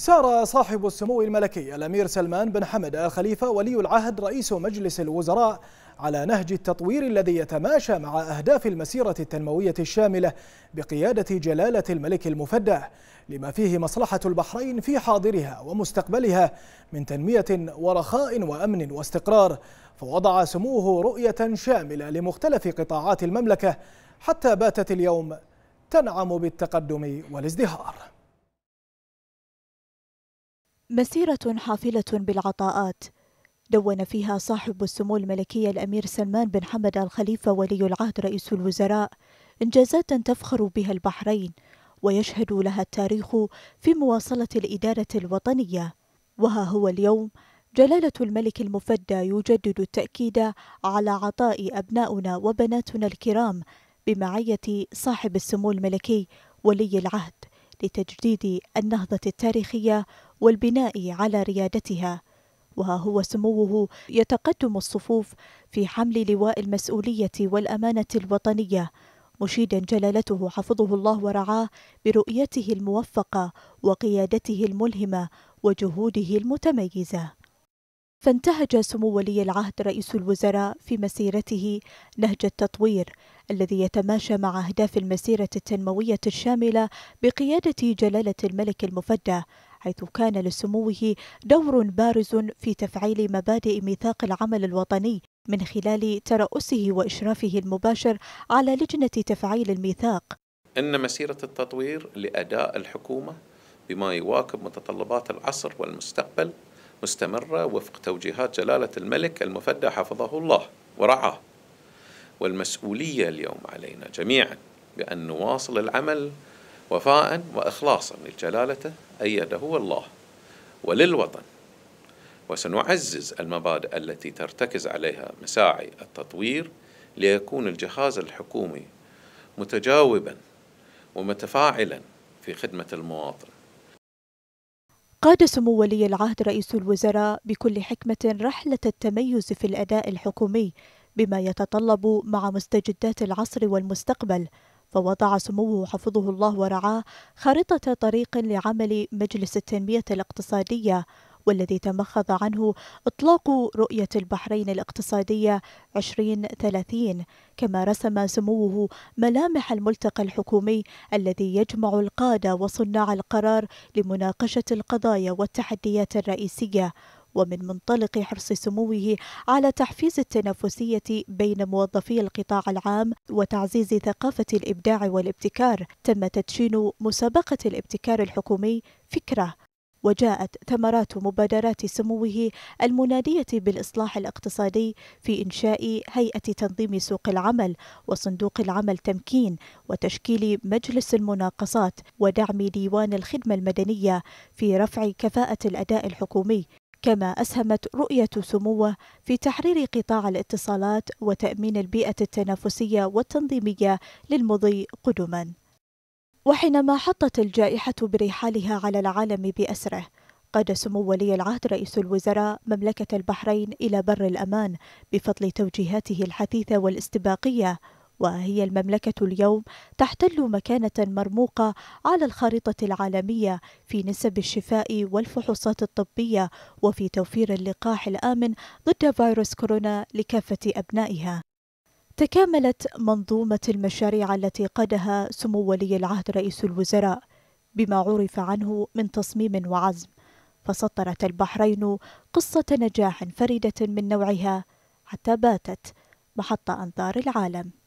سار صاحب السمو الملكي الأمير سلمان بن حمد الخليفة ولي العهد رئيس مجلس الوزراء على نهج التطوير الذي يتماشى مع أهداف المسيرة التنموية الشاملة بقيادة جلالة الملك المفدى لما فيه مصلحة البحرين في حاضرها ومستقبلها من تنمية ورخاء وأمن واستقرار فوضع سموه رؤية شاملة لمختلف قطاعات المملكة حتى باتت اليوم تنعم بالتقدم والازدهار مسيرة حافلة بالعطاءات دون فيها صاحب السمو الملكي الأمير سلمان بن حمد الخليفة ولي العهد رئيس الوزراء إنجازات تفخر بها البحرين ويشهد لها التاريخ في مواصلة الإدارة الوطنية وها هو اليوم جلالة الملك المفدى يجدد التأكيد على عطاء أبناؤنا وبناتنا الكرام بمعية صاحب السمو الملكي ولي العهد لتجديد النهضة التاريخية والبناء على ريادتها وها هو سموه يتقدم الصفوف في حمل لواء المسؤولية والأمانة الوطنية مشيدا جلالته حفظه الله ورعاه برؤيته الموفقة وقيادته الملهمة وجهوده المتميزة فانتهج سمو ولي العهد رئيس الوزراء في مسيرته نهج التطوير الذي يتماشى مع أهداف المسيرة التنموية الشاملة بقيادة جلالة الملك المفدى حيث كان لسموه دور بارز في تفعيل مبادئ ميثاق العمل الوطني من خلال ترأسه وإشرافه المباشر على لجنة تفعيل الميثاق إن مسيرة التطوير لأداء الحكومة بما يواكب متطلبات العصر والمستقبل مستمرة وفق توجيهات جلالة الملك المفدى حفظه الله ورعاه والمسؤولية اليوم علينا جميعا بأن نواصل العمل وفاء وإخلاصا لجلالته أيده الله وللوطن وسنعزز المبادئ التي ترتكز عليها مساعي التطوير ليكون الجهاز الحكومي متجاوبا ومتفاعلا في خدمة المواطن قاد سمو ولي العهد رئيس الوزراء بكل حكمة رحلة التميز في الأداء الحكومي بما يتطلب مع مستجدات العصر والمستقبل فوضع سموه حفظه الله ورعاه خارطة طريق لعمل مجلس التنمية الاقتصادية والذي تمخض عنه إطلاق رؤية البحرين الاقتصادية 2030 كما رسم سموه ملامح الملتقى الحكومي الذي يجمع القادة وصناع القرار لمناقشة القضايا والتحديات الرئيسية ومن منطلق حرص سموه على تحفيز التنافسية بين موظفي القطاع العام وتعزيز ثقافة الإبداع والابتكار، تم تدشين مسابقة الابتكار الحكومي فكرة وجاءت ثمرات مبادرات سموه المنادية بالإصلاح الاقتصادي في إنشاء هيئة تنظيم سوق العمل وصندوق العمل تمكين وتشكيل مجلس المناقصات ودعم ديوان الخدمة المدنية في رفع كفاءة الأداء الحكومي كما أسهمت رؤية سموه في تحرير قطاع الاتصالات وتأمين البيئة التنافسية والتنظيمية للمضي قدماً وحينما حطت الجائحة برحالها على العالم بأسره قاد سمو ولي العهد رئيس الوزراء مملكة البحرين إلى بر الأمان بفضل توجيهاته الحثيثة والاستباقية وهي المملكة اليوم تحتل مكانة مرموقة على الخارطة العالمية في نسب الشفاء والفحوصات الطبية وفي توفير اللقاح الآمن ضد فيروس كورونا لكافة أبنائها تكاملت منظومة المشاريع التي قادها سمو ولي العهد رئيس الوزراء بما عرف عنه من تصميم وعزم فسطرت البحرين قصة نجاح فريدة من نوعها حتى باتت محط أنظار العالم